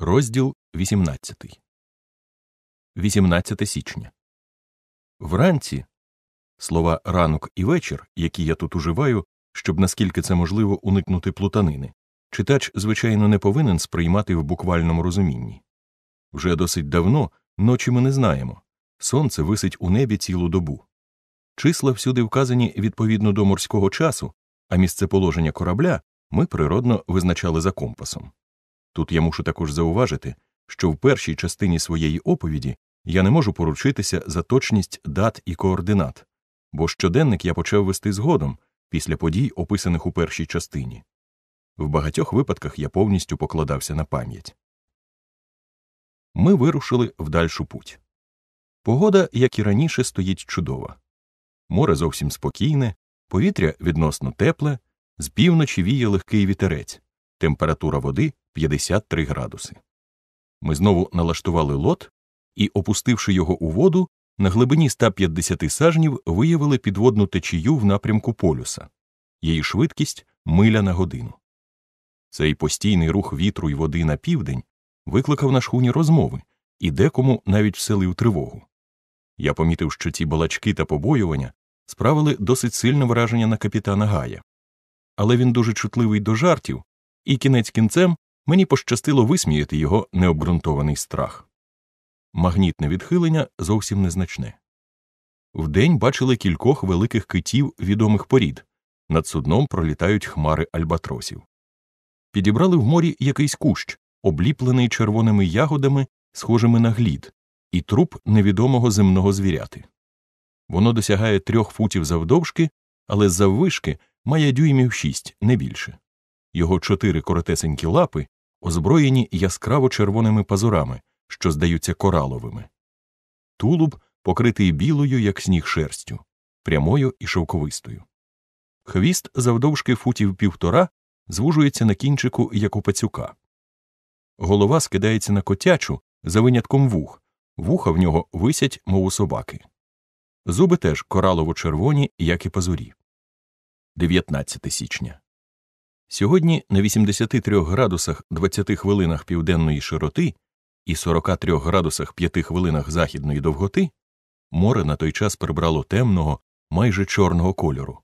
Розділ 18. 18 січня. Вранці слова ранок і вечір, які я тут уживаю, щоб наскільки це можливо уникнути плутанини, читач, звичайно, не повинен сприймати в буквальному розумінні. Вже досить давно ночі ми не знаємо сонце висить у небі цілу добу. Числа всюди вказані відповідно до морського часу, а місцеположення корабля ми природно визначали за компасом. Тут я мушу також зауважити, що в першій частині своєї оповіді я не можу поручитися за точність дат і координат, бо щоденник я почав вести згодом після подій, описаних у першій частині. В багатьох випадках я повністю покладався на пам'ять. Ми вирушили в дальшу путь. Погода, як і раніше, стоїть чудова. Море зовсім спокійне, повітря відносно тепле, з півночі віє легкий вітерець, температура води 53 градуси. Ми знову налаштували лот і, опустивши його у воду, на глибині 150 сажнів виявили підводну течію в напрямку полюса, її швидкість миля на годину. Цей постійний рух вітру і води на південь викликав на шхуні розмови і декому навіть вселив тривогу. Я помітив, що ці балачки та побоювання справили досить сильне враження на капітана Гая, але він дуже чутливий до жартів, і кінець кінцем мені пощастило висміяти його необґрунтований страх. Магнітне відхилення зовсім незначне. Вдень бачили кількох великих китів відомих порід. Над судном пролітають хмари альбатросів. Підібрали в морі якийсь кущ, обліплений червоними ягодами, схожими на глід, і труп невідомого земного звіряти. Воно досягає трьох футів завдовжки, але з заввишки має дюймів шість не більше. Його чотири коротесенькі лапи озброєні яскраво червоними пазурами, що здаються кораловими. Тулуб покритий білою, як сніг шерстю, прямою і шовковистою. Хвіст завдовжки футів півтора звужується на кінчику, як у пацюка. Голова скидається на котячу за винятком вух, вуха в нього висять, мов у собаки. Зуби теж коралово червоні, як і пазурі. 19 січня. Сьогодні на 83 градусах 20 хвилинах південної широти і 43 градусах 5 хвилинах західної довготи море на той час прибрало темного, майже чорного кольору.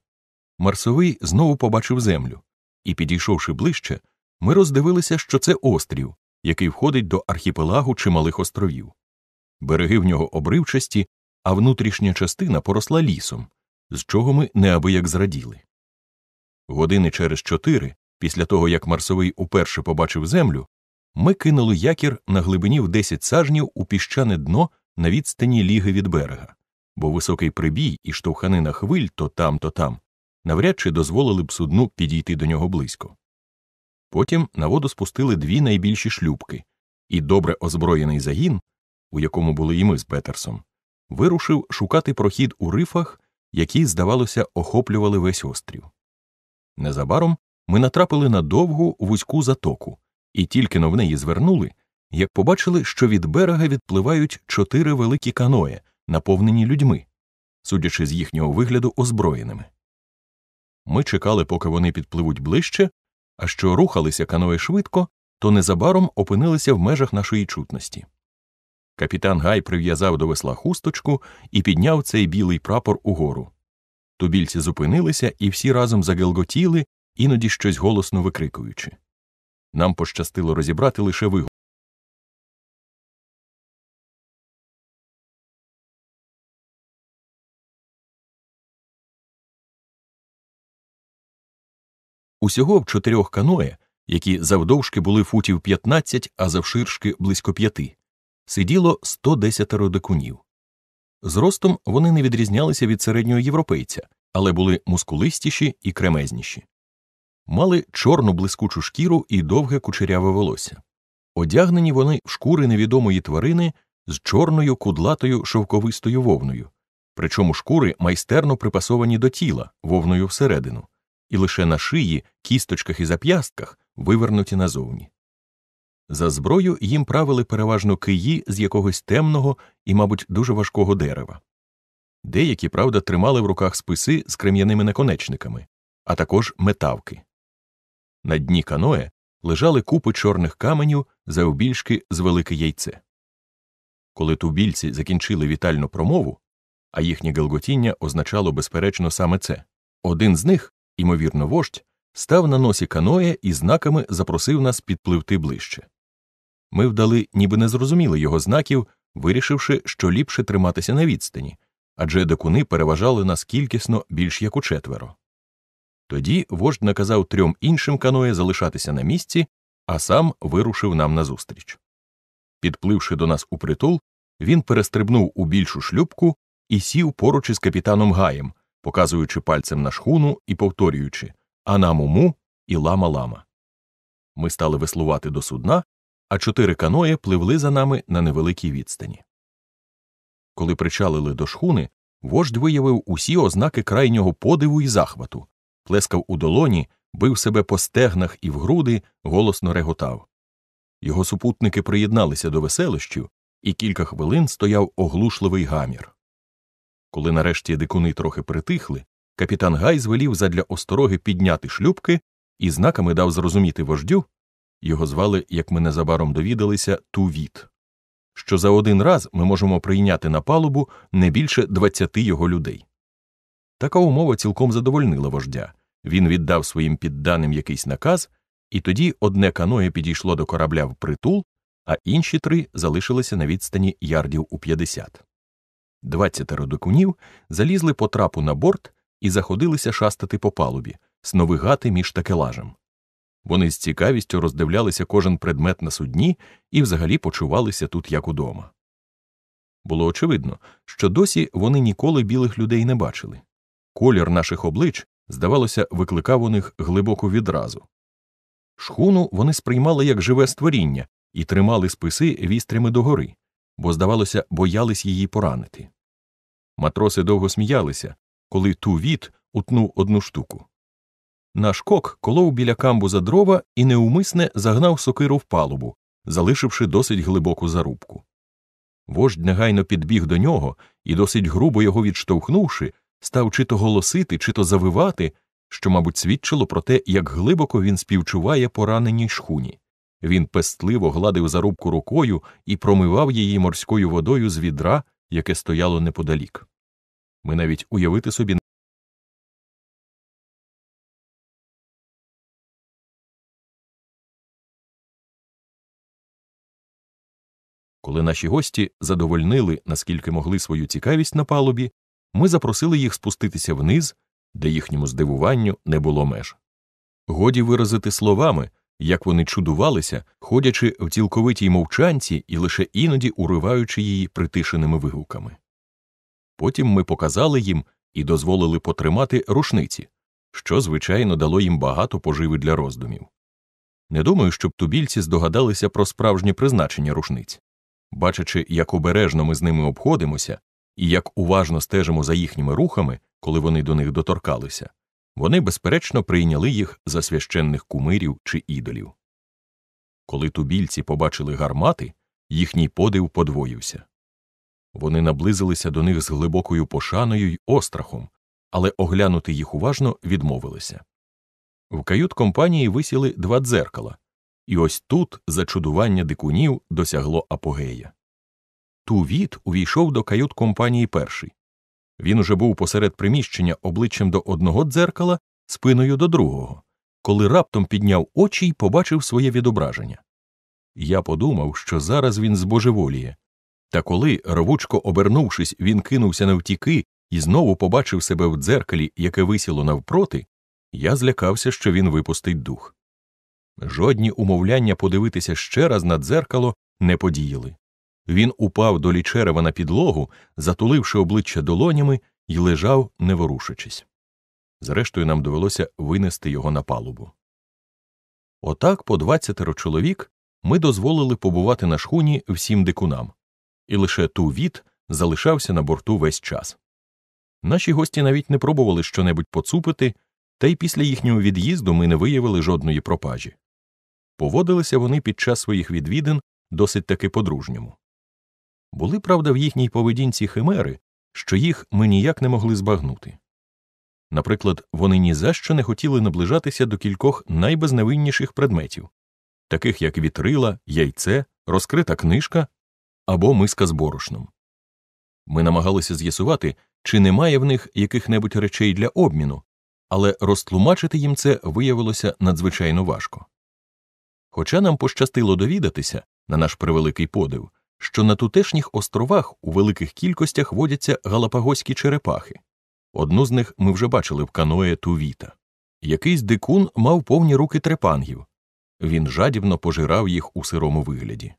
Марсовий знову побачив землю, і, підійшовши ближче, ми роздивилися, що це острів, який входить до архіпелагу чималих островів. Береги в нього обривчасті, а внутрішня частина поросла лісом, з чого ми неабияк зраділи. Години через чотири, після того як Марсовий уперше побачив землю, ми кинули якір на глибині в 10 сажнів у піщане дно на відстані ліги від берега, бо високий прибій і штовханина хвиль то там, то там навряд чи дозволили б судну підійти до нього близько. Потім на воду спустили дві найбільші шлюбки, і добре озброєний загін, у якому були і ми з Петерсом, вирушив шукати прохід у рифах, які, здавалося, охоплювали весь острів. Незабаром ми натрапили на довгу вузьку затоку, і тільки но в неї звернули, як побачили, що від берега відпливають чотири великі каної, наповнені людьми, судячи з їхнього вигляду озброєними. Ми чекали, поки вони підпливуть ближче, а що рухалися каної швидко, то незабаром опинилися в межах нашої чутності. Капітан Гай прив'язав до весла хусточку і підняв цей білий прапор угору. Тубільці зупинилися і всі разом загелготіли, іноді щось голосно викрикуючи. Нам пощастило розібрати лише вигук. Усього в чотирьох каное, які завдовжки були футів 15, а завширшки близько п'яти, сиділо 110 дикунів. Зростом вони не відрізнялися від середнього європейця, але були мускулистіші і кремезніші, мали чорну блискучу шкіру і довге кучеряве волосся. Одягнені вони в шкури невідомої тварини з чорною кудлатою шовковистою вовною, причому шкури майстерно припасовані до тіла вовною всередину, і лише на шиї, кісточках і зап'ястках вивернуті назовні. За зброю їм правили переважно киї з якогось темного і, мабуть, дуже важкого дерева. Деякі, правда, тримали в руках списи з крем'яними наконечниками, а також метавки. На дні каное лежали купи чорних каменів завбільшки з велике яйце. Коли тубільці закінчили вітальну промову, а їхнє гелготіння означало, безперечно, саме це, один з них, ймовірно, вождь, став на носі каноє і знаками запросив нас підпливти ближче ми вдали, ніби не зрозуміли його знаків, вирішивши, що ліпше триматися на відстані, адже дикуни переважали нас кількісно більш як у четверо. Тоді вождь наказав трьом іншим каноє залишатися на місці, а сам вирушив нам назустріч. Підпливши до нас у притул, він перестрибнув у більшу шлюбку і сів поруч із капітаном Гаєм, показуючи пальцем на шхуну і повторюючи Анамуму і лама лама. Ми стали веслувати до судна, а чотири каної пливли за нами на невеликій відстані. Коли причалили до шхуни, вождь виявив усі ознаки крайнього подиву і захвату, плескав у долоні, бив себе по стегнах і в груди, голосно реготав. Його супутники приєдналися до веселищів, і кілька хвилин стояв оглушливий гамір. Коли нарешті дикуни трохи притихли, капітан Гай звелів задля остороги підняти шлюпки і знаками дав зрозуміти вождю, його звали, як ми незабаром довідалися, Тувіт. Що за один раз ми можемо прийняти на палубу не більше 20 його людей. Така умова цілком задовольнила вождя. Він віддав своїм підданим якийсь наказ, і тоді одне каноє підійшло до корабля в притул, а інші три залишилися на відстані ярдів у 50. Двадцятеро дикунів залізли по трапу на борт і заходилися шастати по палубі, сновигати між такелажем. Вони з цікавістю роздивлялися кожен предмет на судні і взагалі почувалися тут як удома. Було очевидно, що досі вони ніколи білих людей не бачили. Колір наших облич, здавалося, викликав у них глибоку відразу. Шхуну вони сприймали як живе створіння і тримали списи вістрями догори, бо, здавалося, боялись її поранити. Матроси довго сміялися, коли ту тувіт утнув одну штуку. Наш кок колов біля камбуза дрова і неумисне загнав сокиру в палубу, залишивши досить глибоку зарубку. Вождь негайно підбіг до нього і, досить грубо його відштовхнувши, став чи то голосити, чи то завивати, що, мабуть, свідчило про те, як глибоко він співчуває пораненій шхуні. Він пестливо гладив зарубку рукою і промивав її морською водою з відра, яке стояло неподалік. Ми навіть уявити собі Коли наші гості задовольнили, наскільки могли свою цікавість на палубі, ми запросили їх спуститися вниз, де їхньому здивуванню не було меж. Годі виразити словами, як вони чудувалися, ходячи в цілковитій мовчанці і лише іноді уриваючи її притишеними вигуками. Потім ми показали їм і дозволили потримати рушниці, що, звичайно, дало їм багато поживи для роздумів. Не думаю, щоб тубільці здогадалися про справжнє призначення рушниць. Бачачи, як обережно ми з ними обходимося і як уважно стежимо за їхніми рухами, коли вони до них доторкалися, вони, безперечно, прийняли їх за священних кумирів чи ідолів. Коли тубільці побачили гармати, їхній подив подвоївся. Вони наблизилися до них з глибокою пошаною й острахом, але оглянути їх уважно відмовилися. В кают компанії висіли два дзеркала, і ось тут зачудування дикунів досягло апогея. Тувіт увійшов до кают компанії перший. Він уже був посеред приміщення обличчям до одного дзеркала, спиною до другого, коли раптом підняв очі й побачив своє відображення. Я подумав, що зараз він збожеволіє. Та коли, рвучко обернувшись, він кинувся навтіки і знову побачив себе в дзеркалі, яке висіло навпроти, я злякався, що він випустить дух. Жодні умовляння подивитися ще раз на дзеркало не подіяли. Він упав долі черева на підлогу, затуливши обличчя долонями, і лежав, не ворушачись. Зрештою, нам довелося винести його на палубу. Отак, по двадцятеро чоловік, ми дозволили побувати на шхуні всім дикунам, і лише ту від залишався на борту весь час. Наші гості навіть не пробували щонебудь поцупити, та й після їхнього від'їзду ми не виявили жодної пропажі. Поводилися вони під час своїх відвідин досить таки по-дружньому. Були, правда, в їхній поведінці химери, що їх ми ніяк не могли збагнути. Наприклад, вони ні за що не хотіли наближатися до кількох найбезнавинніших предметів, таких як вітрила, яйце, розкрита книжка або миска з борошном. Ми намагалися з'ясувати, чи немає в них яких небудь речей для обміну, але розтлумачити їм це виявилося надзвичайно важко. Хоча нам пощастило довідатися, на наш превеликий подив, що на тутешніх островах у великих кількостях водяться галапагоські черепахи. Одну з них ми вже бачили в каное Тувіта. Якийсь дикун мав повні руки трепангів він жадібно пожирав їх у сирому вигляді.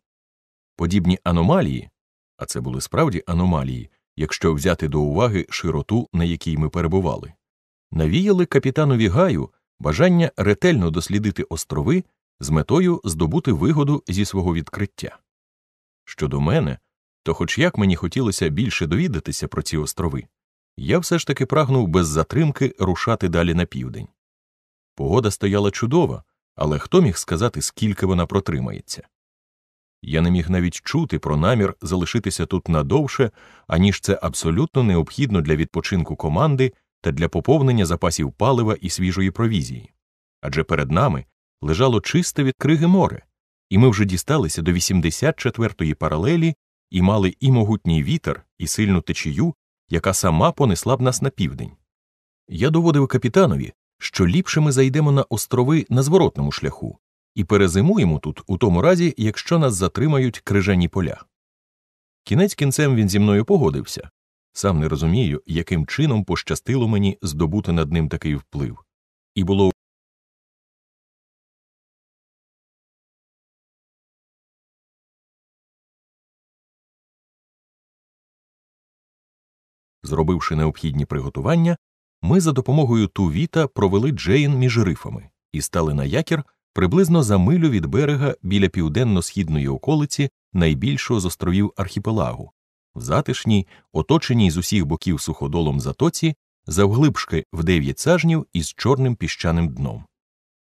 Подібні аномалії, а це були справді аномалії, якщо взяти до уваги широту, на якій ми перебували, навіяли капітанові гаю бажання ретельно дослідити острови з метою здобути вигоду зі свого відкриття. Щодо мене, то, хоч як мені хотілося більше довідатися про ці острови, я все ж таки прагнув без затримки рушати далі на південь. Погода стояла чудова, але хто міг сказати, скільки вона протримається? Я не міг навіть чути про намір залишитися тут надовше, аніж це абсолютно необхідно для відпочинку команди та для поповнення запасів палива і свіжої провізії. Адже перед нами лежало чисте від криги море, і ми вже дісталися до 84-ї паралелі і мали і могутній вітер, і сильну течію, яка сама понесла б нас на південь. Я доводив капітанові, що ліпше ми зайдемо на острови на зворотному шляху і перезимуємо тут у тому разі, якщо нас затримають крижані поля. Кінець кінцем він зі мною погодився. Сам не розумію, яким чином пощастило мені здобути над ним такий вплив. І було Зробивши необхідні приготування, ми за допомогою тувіта провели Джейн між рифами і стали на якір приблизно за милю від берега біля південно-східної околиці найбільшого з островів архіпелагу, в затишній, оточеній з усіх боків суходолом затоці, завглибшки в дев'ять сажнів із чорним піщаним дном.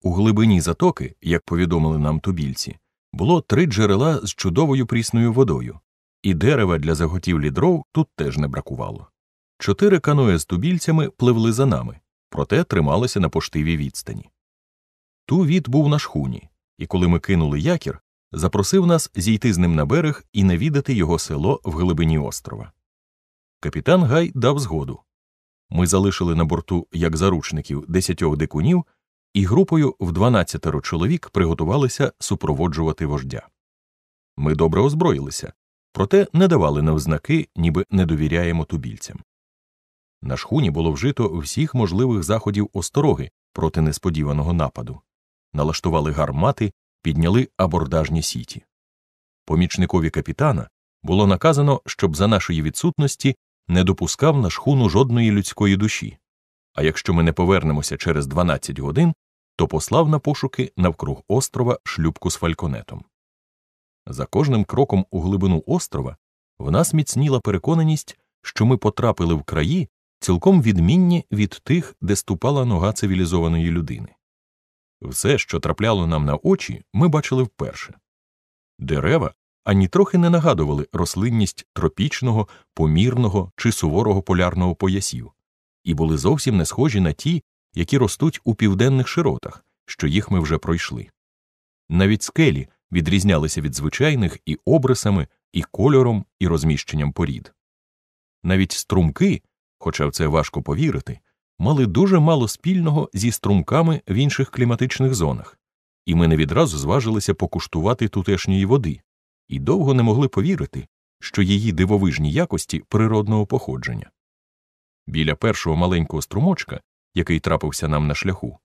У глибині затоки, як повідомили нам тубільці, було три джерела з чудовою прісною водою, і дерева для заготівлі дров тут теж не бракувало. Чотири каное з тубільцями пливли за нами, проте трималися на поштивій відстані. Ту Тувіт був на шхуні, і коли ми кинули якір, запросив нас зійти з ним на берег і навідати його село в глибині острова. Капітан Гай дав згоду. Ми залишили на борту як заручників десятьох дикунів, і групою в дванадцятеро чоловік приготувалися супроводжувати вождя. Ми добре озброїлися, проте не давали навзнаки, ніби не довіряємо тубільцям. На шхуні було вжито всіх можливих заходів остороги проти несподіваного нападу, налаштували гармати, підняли абордажні сіті. Помічникові капітана було наказано, щоб за нашої відсутності не допускав на шхуну жодної людської душі. А якщо ми не повернемося через 12 годин, то послав на пошуки навкруг острова шлюбку з фальконетом. За кожним кроком у глибину острова в нас міцніла переконаність, що ми потрапили в краї, цілком відмінні від тих, де ступала нога цивілізованої людини. Все, що трапляло нам на очі, ми бачили вперше дерева ані трохи не нагадували рослинність тропічного, помірного чи суворого полярного поясів, і були зовсім не схожі на ті, які ростуть у південних широтах, що їх ми вже пройшли. Навіть скелі відрізнялися від звичайних і обрисами, і кольором, і розміщенням порід. Навіть струмки, хоча в це важко повірити, мали дуже мало спільного зі струмками в інших кліматичних зонах, і ми не відразу зважилися покуштувати тутешньої води, і довго не могли повірити, що її дивовижні якості природного походження. Біля першого маленького струмочка, який трапився нам на шляху,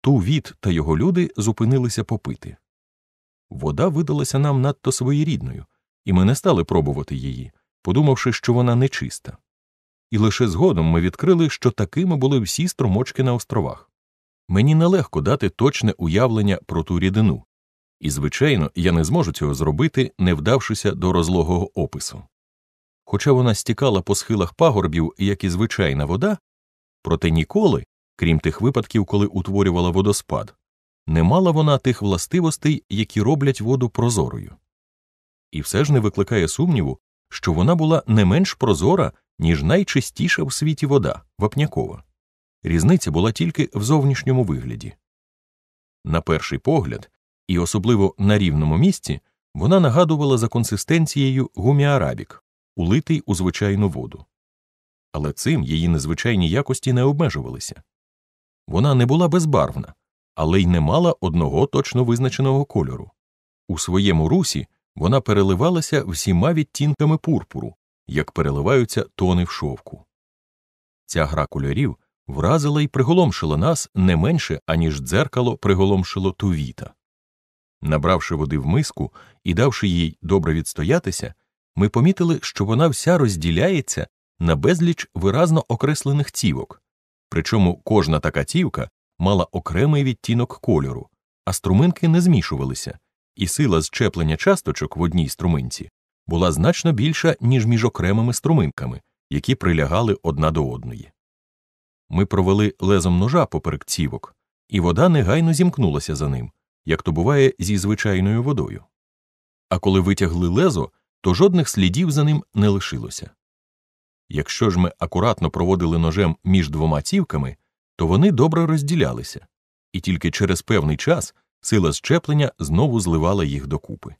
ту Тувіт та його люди зупинилися попити. Вода видалася нам надто своєрідною, і ми не стали пробувати її, подумавши, що вона нечиста і лише згодом ми відкрили, що такими були всі струмочки на островах. Мені нелегко дати точне уявлення про ту рідину, і, звичайно, я не зможу цього зробити, не вдавшися до розлогого опису. Хоча вона стікала по схилах пагорбів, як і звичайна вода, проте ніколи, крім тих випадків, коли утворювала водоспад, не мала вона тих властивостей, які роблять воду прозорою. І все ж не викликає сумніву, що вона була не менш прозора, ніж найчистіша в світі вода вапнякова. Різниця була тільки в зовнішньому вигляді. На перший погляд, і особливо на рівному місці, вона нагадувала за консистенцією гуміарабік, улитий у звичайну воду. Але цим її незвичайні якості не обмежувалися. Вона не була безбарвна, але й не мала одного точно визначеного кольору. У своєму русі вона переливалася всіма відтінками пурпуру, як переливаються тони в шовку. Ця гра кольорів вразила і приголомшила нас не менше, аніж дзеркало приголомшило тувіта. Набравши води в миску і давши їй добре відстоятися, ми помітили, що вона вся розділяється на безліч виразно окреслених цівок, причому кожна така цівка мала окремий відтінок кольору, а струминки не змішувалися і сила зчеплення часточок в одній струминці була значно більша, ніж між окремими струминками, які прилягали одна до одної. Ми провели лезом ножа поперек цівок, і вода негайно зімкнулася за ним, як то буває зі звичайною водою. А коли витягли лезо, то жодних слідів за ним не лишилося. Якщо ж ми акуратно проводили ножем між двома цівками, то вони добре розділялися, і тільки через певний час сила зчеплення знову зливала їх докупи.